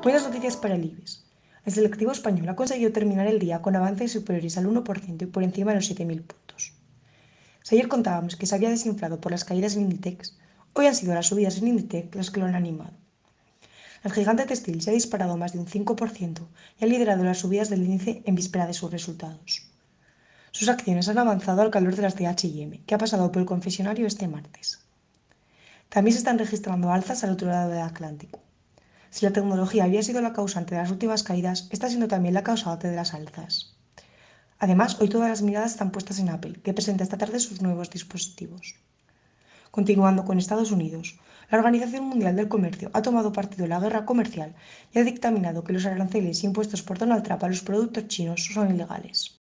Buenas pues noticias para el IBEX. El selectivo español ha conseguido terminar el día con avances superiores al 1% y por encima de los 7.000 puntos. Si ayer contábamos que se había desinflado por las caídas en Inditex, hoy han sido las subidas en Inditex las que lo han animado. El gigante textil se ha disparado más de un 5% y ha liderado las subidas del índice en víspera de sus resultados. Sus acciones han avanzado al calor de las de que ha pasado por el confesionario este martes. También se están registrando alzas al otro lado del Atlántico. Si la tecnología había sido la causante de las últimas caídas, está siendo también la causante de las alzas. Además, hoy todas las miradas están puestas en Apple, que presenta esta tarde sus nuevos dispositivos. Continuando con Estados Unidos, la Organización Mundial del Comercio ha tomado partido en la guerra comercial y ha dictaminado que los aranceles impuestos por Donald Trump a los productos chinos son ilegales.